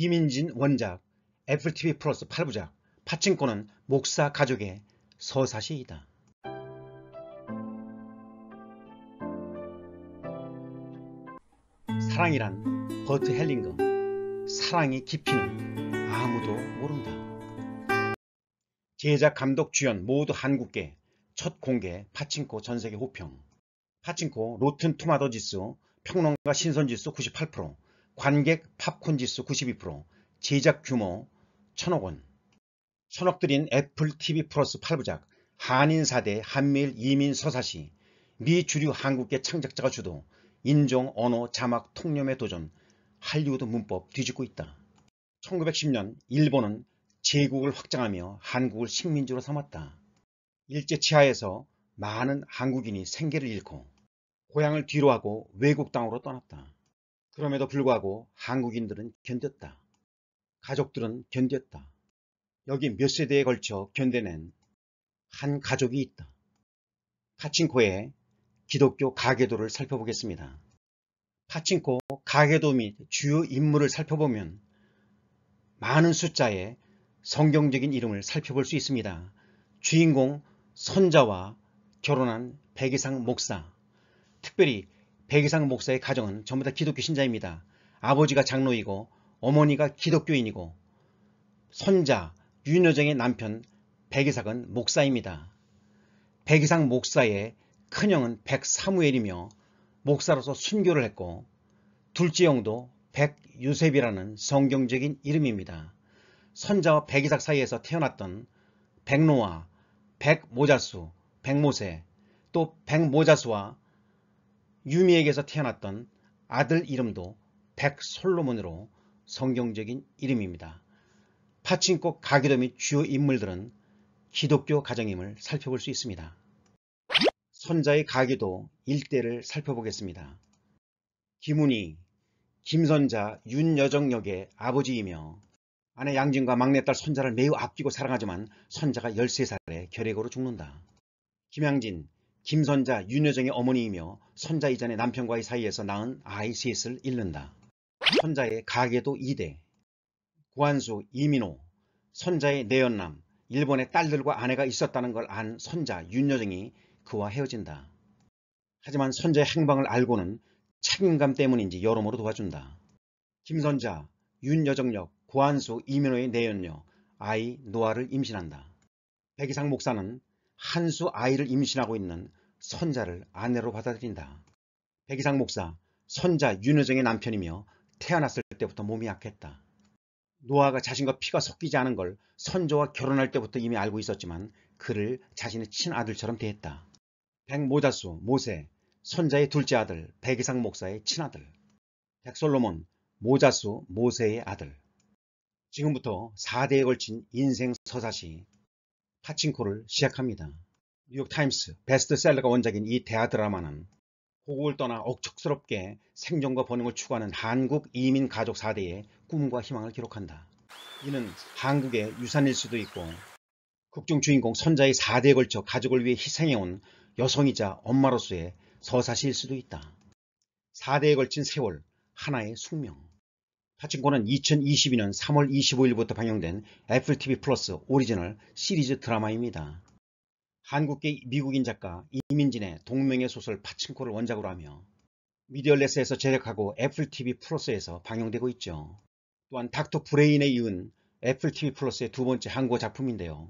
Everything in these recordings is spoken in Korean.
이민진 원작, FTV 플러스 8부작, 파칭코는 목사 가족의 서사시이다. 사랑이란 버트 헬링금, 사랑의 깊이는 아무도 모른다. 제작, 감독, 주연 모두 한국계 첫 공개 파칭코 전세계 호평 파칭코 로튼 토마토 지수 평론가 신선지수 98% 관객 팝콘 지수 92%, 제작 규모 1000억 원. 1 0 0 0억 들인 애플 TV 플러스 8부작, 한인사대, 한미일, 이민, 서사시, 미 주류 한국계 창작자가 주도, 인종, 언어, 자막, 통념의 도전, 할리우드 문법 뒤집고 있다. 1910년 일본은 제국을 확장하며 한국을 식민지로 삼았다. 일제 치하에서 많은 한국인이 생계를 잃고 고향을 뒤로하고 외국 땅으로 떠났다. 그럼에도 불구하고 한국인들은 견뎠다. 가족들은 견뎠다. 여기 몇 세대에 걸쳐 견뎌낸 한 가족이 있다. 파친코의 기독교 가계도를 살펴보겠습니다. 파친코 가계도 및 주요 인물을 살펴보면 많은 숫자의 성경적인 이름을 살펴볼 수 있습니다. 주인공 손자와 결혼한 백이상 목사, 특별히 100 이상 목사의 가정은 전부 다 기독교 신자입니다. 아버지가 장로이고 어머니가 기독교인이고 손자 윤여정의 남편 백이삭은 목사입니다. 백이삭 목사의 큰형은 백사무엘이며 목사로서 순교를 했고 둘째 형도 백유셉이라는 성경적인 이름입니다. 선자와 백이삭 사이에서 태어났던 백노와 백모자수, 백모세, 또 백모자수와 유미에게서 태어났던 아들 이름도 백솔로몬으로 성경적인 이름입니다. 파친코 가기도 및 주요 인물들은 기독교 가정임을 살펴볼 수 있습니다. 선자의 가기도 일대를 살펴보겠습니다. 김훈이 김선자 윤여정 역의 아버지이며 아내 양진과 막내딸 선자를 매우 아끼고 사랑하지만 선자가 13살에 결핵으로 죽는다. 김양진 김선자, 윤여정의 어머니이며 선자 이전의 남편과의 사이에서 낳은 아이 셋을 잃는다. 선자의 가계도 2대, 구한수, 이민호, 선자의 내연남, 일본의 딸들과 아내가 있었다는 걸 안 선자, 윤여정이 그와 헤어진다. 하지만 선자의 행방을 알고는 책임감 때문인지 여러모로 도와준다. 김선자, 윤여정역, 고한수, 이민호의 내연녀, 아이 노아를 임신한다. 백이상 목사는 한수 아이를 임신하고 있는 선자를 아내로 받아들인다. 백이상 목사, 선자 윤여정의 남편이며 태어났을 때부터 몸이 약했다. 노아가 자신과 피가 섞이지 않은 걸 선조와 결혼할 때부터 이미 알고 있었지만 그를 자신의 친아들처럼 대했다. 백모자수, 모세, 선자의 둘째 아들, 백이상 목사의 친아들. 백솔로몬, 모자수, 모세의 아들. 지금부터 4대에 걸친 인생 서사시 파칭코를 시작합니다. 뉴욕타임스 베스트셀러가 원작인 이 대하 드라마는 고국을 떠나 억척스럽게 생존과 번영을 추구하는 한국 이민 가족 4대의 꿈과 희망을 기록한다. 이는 한국의 유산일 수도 있고 극중 주인공 선자의 4대에 걸쳐 가족을 위해 희생해온 여성이자 엄마로서의 서사시일 수도 있다. 4대에 걸친 세월, 하나의 숙명. 파친코는 2022년 3월 25일부터 방영된 애플TV 플러스 오리지널 시리즈 드라마입니다. 한국계 미국인 작가 이민진의 동명의 소설 파친코를 원작으로 하며 미디어레스에서 제작하고 애플TV 플러스에서 방영되고 있죠. 또한 닥터 브레인에 이은 애플TV 플러스의 두 번째 한국어 작품인데요.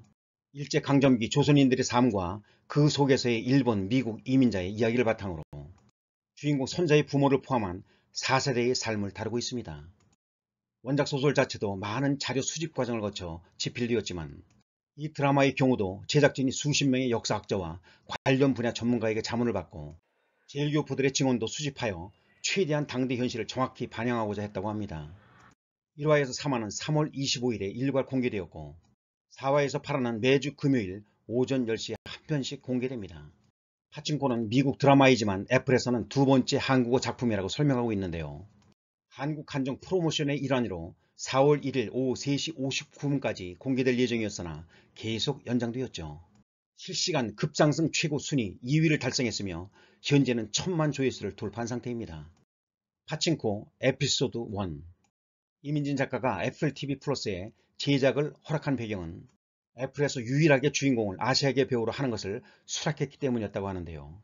일제강점기 조선인들의 삶과 그 속에서의 일본, 미국 이민자의 이야기를 바탕으로 주인공 선자의 부모를 포함한 4세대의 삶을 다루고 있습니다. 원작 소설 자체도 많은 자료 수집 과정을 거쳐 집필되었지만 이 드라마의 경우도 제작진이 수십 명의 역사학자와 관련 분야 전문가에게 자문을 받고 제일교포들의 증언도 수집하여 최대한 당대 현실을 정확히 반영하고자 했다고 합니다. 1화에서 3화는 3월 25일에 일괄 공개되었고 4화에서 8화는 매주 금요일 오전 10시에 한 편씩 공개됩니다. 파친코는 미국 드라마이지만 애플에서는 두 번째 한국어 작품이라고 설명하고 있는데요. 한국한정 프로모션의 일환으로 4월 1일 오후 3시 59분까지 공개될 예정이었으나 계속 연장되었죠. 실시간 급상승 최고 순위 2위를 달성했으며 현재는 천만 조회수를 돌파한 상태입니다. 파칭코 에피소드 1 이민진 작가가 애플 TV 플러스에 제작을 허락한 배경은 애플에서 유일하게 주인공을 아시아계 배우로 하는 것을 수락했기 때문이었다고 하는데요.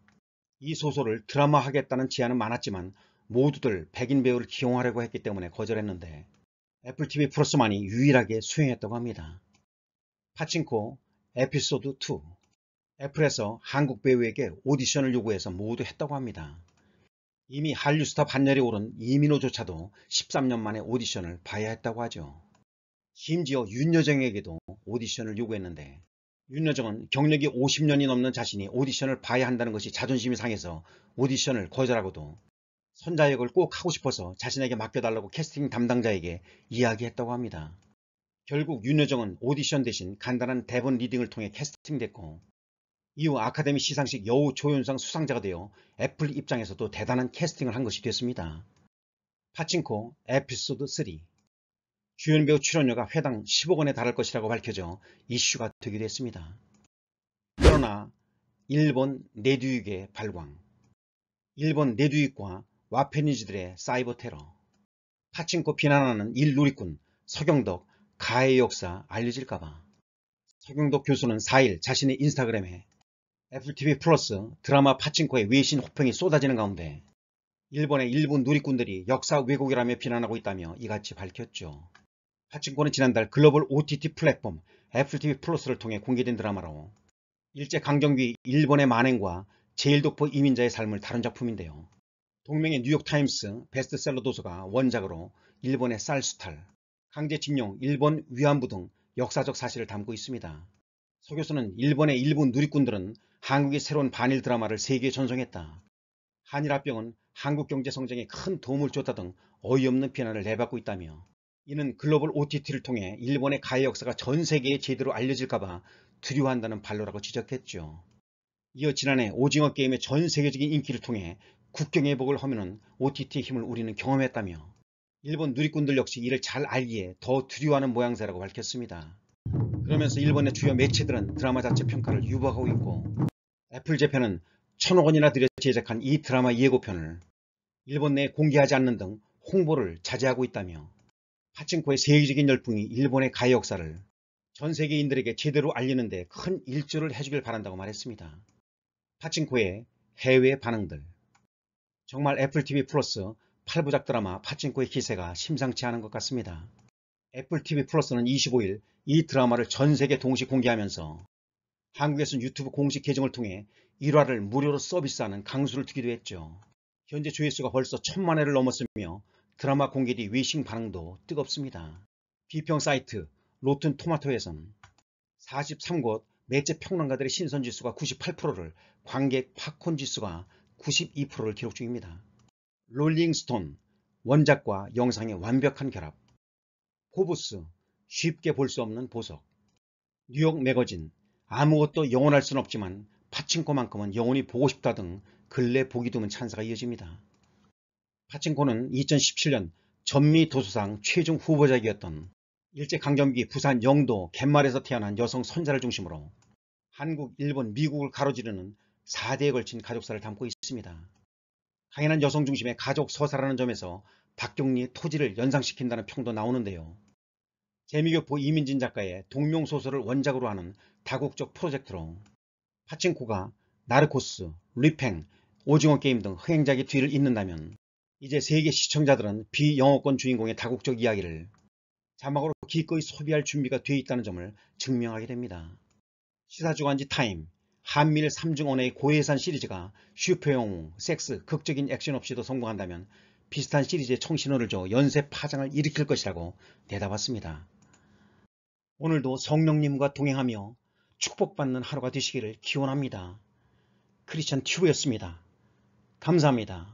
이 소설을 드라마 하겠다는 제안은 많았지만 모두들 백인 배우를 기용하려고 했기 때문에 거절했는데 애플 TV 플러스만이 유일하게 수행했다고 합니다. 파친코 에피소드 2 애플에서 한국 배우에게 오디션을 요구해서 모두 했다고 합니다. 이미 한류 스타 반열에 오른 이민호조차도 13년 만에 오디션을 봐야 했다고 하죠. 심지어 윤여정에게도 오디션을 요구했는데 윤여정은 경력이 50년이 넘는 자신이 오디션을 봐야 한다는 것이 자존심이 상해서 오디션을 거절하고도 선자 역을 꼭 하고 싶어서 자신에게 맡겨달라고 캐스팅 담당자에게 이야기했다고 합니다. 결국 윤여정은 오디션 대신 간단한 대본 리딩을 통해 캐스팅됐고 이후 아카데미 시상식 여우 조연상 수상자가 되어 애플 입장에서도 대단한 캐스팅을 한 것이 됐습니다. 파칭코 에피소드 3 주연 배우 출연료가 회당 10억 원에 달할 것이라고 밝혀져 이슈가 되기도 했습니다. 그러나 일본 내듀익의 발광 일본 내듀익과 와페니즈들의 사이버 테러, 파칭코 비난하는 일 누리꾼 서경덕 가해 역사 알려질까봐 서경덕 교수는 4일 자신의 인스타그램에 FTV 플러스 드라마 파칭코의 외신 호평이 쏟아지는 가운데 일본의 일본 누리꾼들이 역사 왜곡이라며 비난하고 있다며 이같이 밝혔죠. 파칭코는 지난달 글로벌 OTT 플랫폼 FTV 플러스를 통해 공개된 드라마로 일제 강점기 일본의 만행과 제일독포 이민자의 삶을 다룬 작품인데요. 동맹의 뉴욕타임스 베스트셀러 도서가 원작으로 일본의 쌀수탈, 강제징용, 일본 위안부 등 역사적 사실을 담고 있습니다. 서교수는 일본의 일부 누리꾼들은 한국의 새로운 반일 드라마를 세계에 전송했다. 한일합병은 한국 경제 성장에 큰 도움을 줬다 등 어이없는 비난을 내받고 있다며 이는 글로벌 OTT를 통해 일본의 가해 역사가 전 세계에 제대로 알려질까봐 두려워한다는 발로라고 지적했죠. 이어 지난해 오징어 게임의 전 세계적인 인기를 통해 국경 회복을 하면 OTT의 힘을 우리는 경험했다며 일본 누리꾼들 역시 이를 잘 알기에 더 두려워하는 모양새라고 밝혔습니다. 그러면서 일본의 주요 매체들은 드라마 자체 평가를 유보하고 있고 애플 재팬은 천억 원이나 들여 제작한 이 드라마 예고편을 일본 내에 공개하지 않는 등 홍보를 자제하고 있다며 파칭코의 세계적인 열풍이 일본의 가해 역사를 전 세계인들에게 제대로 알리는데 큰 일조를 해주길 바란다고 말했습니다. 파칭코의 해외 반응들 정말 애플 TV 플러스 8부작 드라마 파친코의 기세가 심상치 않은 것 같습니다. 애플 TV 플러스는 25일 이 드라마를 전 세계 동시 공개하면서 한국에선 유튜브 공식 계정을 통해 1화를 무료로 서비스하는 강수를 두기도 했죠. 현재 조회수가 벌써 천만 회를 넘었으며 드라마 공개 뒤위신 반응도 뜨겁습니다. 비평 사이트 로튼 토마토에선 43곳 매체 평론가들의 신선 지수가 98%를 관객 팝콘 지수가 92%를 기록 중입니다. 롤링스톤, 원작과 영상의 완벽한 결합. 포브스, 쉽게 볼 수 없는 보석. 뉴욕 매거진, 아무것도 영원할 순 없지만 파친코만큼은 영원히 보고 싶다 등 근래 보기 드문 찬사가 이어집니다. 파친코는 2017년 전미 도서상 최종 후보작이었던 일제강점기 부산 영도 갯말에서 태어난 여성 선자를 중심으로 한국, 일본, 미국을 가로지르는 4대에 걸친 가족사를 담고 있습니다. 강인한 여성 중심의 가족 서사라는 점에서 박경리의 토지를 연상시킨다는 평도 나오는데요. 재미교포 이민진 작가의 동명소설을 원작으로 하는 다국적 프로젝트로 파친코가 나르코스, 리팽, 오징어 게임 등 흥행작의 뒤를 잇는다면 이제 세계 시청자들은 비영어권 주인공의 다국적 이야기를 자막으로 기꺼이 소비할 준비가 돼 있다는 점을 증명하게 됩니다. 시사주간지 타임 한밀 3중원의 고해산 시리즈가 슈퍼영웅, 섹스, 극적인 액션 없이도 성공한다면 비슷한 시리즈의 청신호를 줘 연쇄 파장을 일으킬 것이라고 대답했습니다. 오늘도 성령님과 동행하며 축복받는 하루가 되시기를 기원합니다. 크리스천 튜브였습니다. 감사합니다.